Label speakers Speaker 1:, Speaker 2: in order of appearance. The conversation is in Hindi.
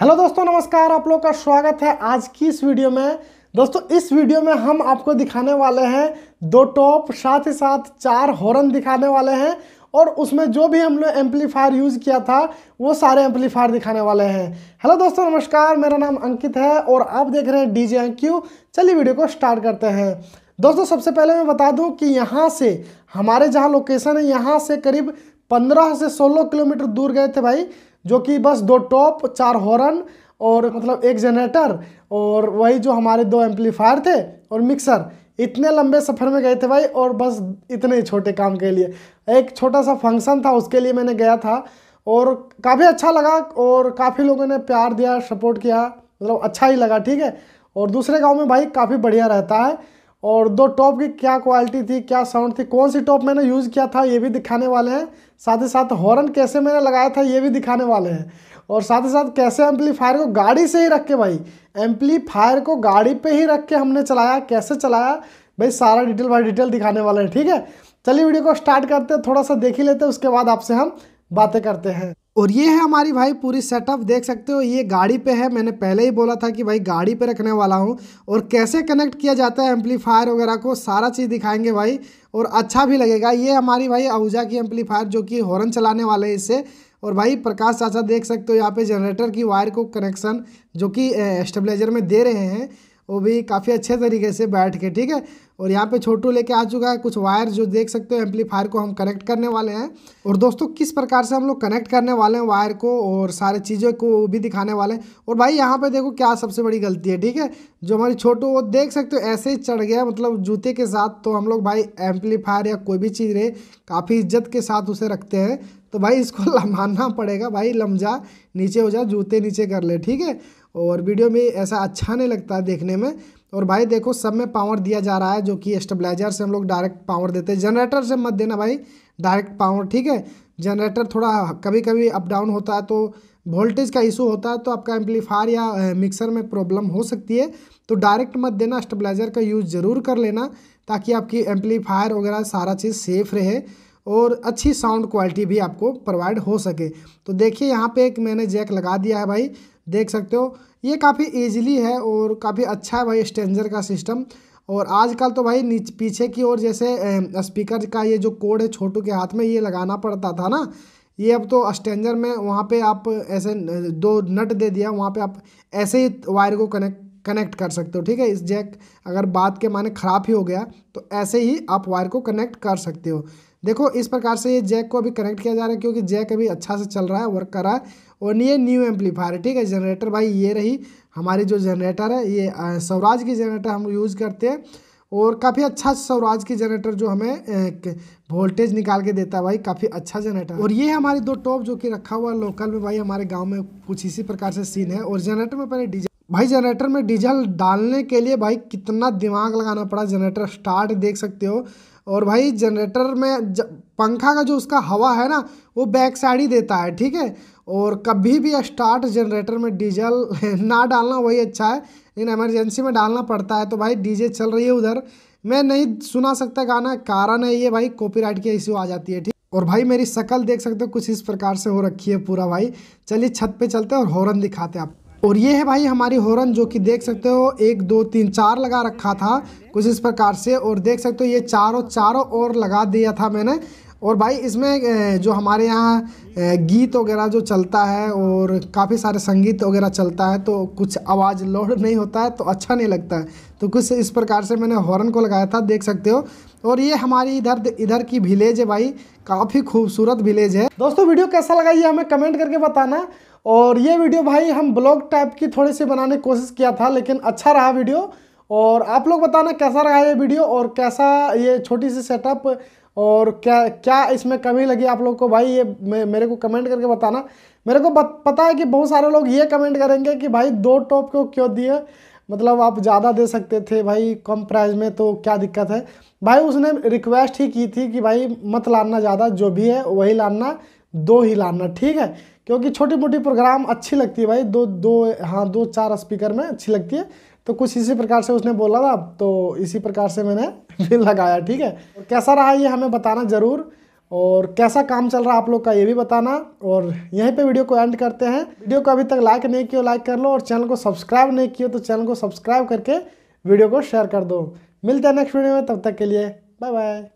Speaker 1: हेलो दोस्तों नमस्कार आप लोग का स्वागत है आज की इस वीडियो में दोस्तों इस वीडियो में हम आपको दिखाने वाले हैं दो टॉप साथ ही साथ चार हॉर्न दिखाने वाले हैं और उसमें जो भी हम लोग एम्पलीफायर यूज़ किया था वो सारे एम्पलीफायर दिखाने वाले हैं हेलो दोस्तों नमस्कार मेरा नाम अंकित है और आप देख रहे हैं डी जे चलिए वीडियो को स्टार्ट करते हैं दोस्तों सबसे पहले मैं बता दूँ कि यहाँ से हमारे जहाँ लोकेशन है यहाँ से करीब पंद्रह से सोलह किलोमीटर दूर गए थे भाई जो कि बस दो टॉप चार हॉर्न और मतलब एक जनरेटर और वही जो हमारे दो एम्पलीफायर थे और मिक्सर इतने लंबे सफ़र में गए थे भाई और बस इतने ही छोटे काम के लिए एक छोटा सा फंक्शन था उसके लिए मैंने गया था और काफ़ी अच्छा लगा और काफ़ी लोगों ने प्यार दिया सपोर्ट किया मतलब अच्छा ही लगा ठीक है और दूसरे गांव में भाई काफ़ी बढ़िया रहता है और दो टॉप की क्या क्वालिटी थी क्या साउंड थी कौन सी टॉप मैंने यूज़ किया था ये भी दिखाने वाले हैं साथ ही साथ हॉर्न कैसे मैंने लगाया था ये भी दिखाने वाले हैं और साथ ही साथ कैसे एम्पलीफायर को गाड़ी से ही रख के भाई एम्पलीफायर को गाड़ी पे ही रख के हमने चलाया कैसे चलाया भाई सारा डिटेल बाई डिटेल दिखाने वाले हैं ठीक है चलिए वीडियो को स्टार्ट करते हैं थोड़ा सा देख ही लेते हैं उसके बाद आपसे हम बातें करते हैं और ये है हमारी भाई पूरी सेटअप देख सकते हो ये गाड़ी पे है मैंने पहले ही बोला था कि भाई गाड़ी पे रखने वाला हूँ और कैसे कनेक्ट किया जाता है एम्पलीफायर वगैरह को सारा चीज़ दिखाएंगे भाई और अच्छा भी लगेगा ये हमारी भाई आहूजा की एम्पलीफायर जो कि हॉर्न चलाने वाले हैं इससे और भाई प्रकाश चाचा देख सकते हो यहाँ पे जनरेटर की वायर को कनेक्शन जो कि स्टेबलाइजर में दे रहे हैं वो भी काफ़ी अच्छे तरीके से बैठ के ठीक है और यहाँ पे छोटू लेके आ चुका है कुछ वायर जो देख सकते हो एम्पलीफायर को हम कनेक्ट करने वाले हैं और दोस्तों किस प्रकार से हम लोग कनेक्ट करने वाले हैं वायर को और सारे चीज़ों को भी दिखाने वाले हैं और भाई यहाँ पे देखो क्या सबसे बड़ी गलती है ठीक है जो हमारी छोटू वो देख सकते हो ऐसे ही चढ़ गया मतलब जूते के साथ तो हम लोग भाई एम्पलीफायर या कोई भी चीज़ रहे काफ़ी इज्जत के साथ उसे रखते हैं तो भाई इसको लमाना पड़ेगा भाई जा नीचे हो जा जूते नीचे कर ले ठीक है और वीडियो में ऐसा अच्छा नहीं लगता देखने में और भाई देखो सब में पावर दिया जा रहा है जो कि स्टेबलाइजर से हम लोग डायरेक्ट पावर देते हैं जनरेटर से मत देना भाई डायरेक्ट पावर ठीक है जनरेटर थोड़ा कभी कभी अप डाउन होता है तो वोल्टेज का इशू होता है तो आपका एम्पलीफायर या मिक्सर में प्रॉब्लम हो सकती है तो डायरेक्ट मत देना स्टेबलाइजर का यूज़ ज़रूर कर लेना ताकि आपकी एम्पलीफायर वगैरह सारा चीज़ सेफ रहे और अच्छी साउंड क्वालिटी भी आपको प्रोवाइड हो सके तो देखिए यहाँ पे एक मैंने जैक लगा दिया है भाई देख सकते हो ये काफ़ी ईजिली है और काफ़ी अच्छा है भाई स्टेंजर का सिस्टम और आजकल तो भाई नीच पीछे की ओर जैसे स्पीकर का ये जो कोड है छोटू के हाथ में ये लगाना पड़ता था ना ये अब तो स्टेंजर में वहाँ पे आप ऐसे दो नट दे दिया वहाँ पे आप ऐसे ही वायर को कनेक्ट कनेक्ट कर सकते हो ठीक है इस जैक अगर बात के माने ख़राब ही हो गया तो ऐसे ही आप वायर को कनेक्ट कर सकते हो देखो इस प्रकार से ये जैक को अभी कनेक्ट किया जा रहा है क्योंकि जैक अभी अच्छा से चल रहा है वर्क कर रहा है और ये न्यू एम्पलीफायर है ठीक है जनरेटर भाई ये रही हमारी जो जनरेटर है ये स्वराज की जनरेटर हम यूज़ करते हैं और काफ़ी अच्छा स्वराज की जनरेटर जो हमें वोल्टेज निकाल के देता है भाई काफ़ी अच्छा जनरेटर और ये हमारे दो टॉप जो कि रखा हुआ लोकल में भाई हमारे गाँव में कुछ इसी प्रकार से सीन है और जनरेटर में पहले डीजल भाई जनरेटर में डीजल डालने के लिए भाई कितना दिमाग लगाना पड़ा जनरेटर स्टार्ट देख सकते हो और भाई जनरेटर में ज, पंखा का जो उसका हवा है ना वो बैक साइड ही देता है ठीक है और कभी भी स्टार्ट जनरेटर में डीजल ना डालना वही अच्छा है लेकिन इमरजेंसी में डालना पड़ता है तो भाई डीजे चल रही है उधर मैं नहीं सुना सकता गाना कारण है ये भाई कॉपीराइट की इश्यू आ जाती है ठीक और भाई मेरी शकल देख सकते हो कुछ इस प्रकार से हो रखी है पूरा भाई चलिए छत पे चलते हैं और हॉर्न दिखाते हैं आप और ये है भाई हमारी हॉर्न जो कि देख सकते हो एक दो तीन चार लगा रखा था कुछ इस प्रकार से और देख सकते हो ये चारों चारों ओर लगा दिया था मैंने और भाई इसमें जो हमारे यहाँ गीत वगैरह जो चलता है और काफ़ी सारे संगीत वगैरह चलता है तो कुछ आवाज़ लोड नहीं होता है तो अच्छा नहीं लगता है तो कुछ इस प्रकार से मैंने हॉर्न को लगाया था देख सकते हो और ये हमारी इधर इधर की विलेज है भाई काफ़ी खूबसूरत विलेज है दोस्तों वीडियो कैसा लगा ये हमें कमेंट करके बताना और ये वीडियो भाई हम ब्लॉग टाइप की थोड़ी सी बनाने की कोशिश किया था लेकिन अच्छा रहा वीडियो और आप लोग बताना कैसा रहा ये वीडियो और कैसा ये छोटी सी सेटअप और क्या क्या इसमें कमी लगी आप लोग को भाई ये मे, मेरे को कमेंट करके बताना मेरे को बत, पता है कि बहुत सारे लोग ये कमेंट करेंगे कि भाई दो टॉप को क्यों दिए मतलब आप ज़्यादा दे सकते थे भाई कम प्राइस में तो क्या दिक्कत है भाई उसने रिक्वेस्ट ही की थी कि भाई मत लाना ज़्यादा जो भी है वही लाना दो हिलाना ठीक है क्योंकि छोटी मोटी प्रोग्राम अच्छी लगती है भाई दो दो हाँ दो चार स्पीकर में अच्छी लगती है तो कुछ इसी प्रकार से उसने बोला था तो इसी प्रकार से मैंने फिर लगाया ठीक है कैसा रहा ये हमें बताना ज़रूर और कैसा काम चल रहा है आप लोग का ये भी बताना और यहीं पे वीडियो को एंड करते हैं वीडियो को अभी तक लाइक नहीं किया लाइक कर लो और चैनल को सब्सक्राइब नहीं किया तो चैनल को सब्सक्राइब करके वीडियो को शेयर कर दो मिलते हैं नेक्स्ट वीडियो में तब तक के लिए बाय बाय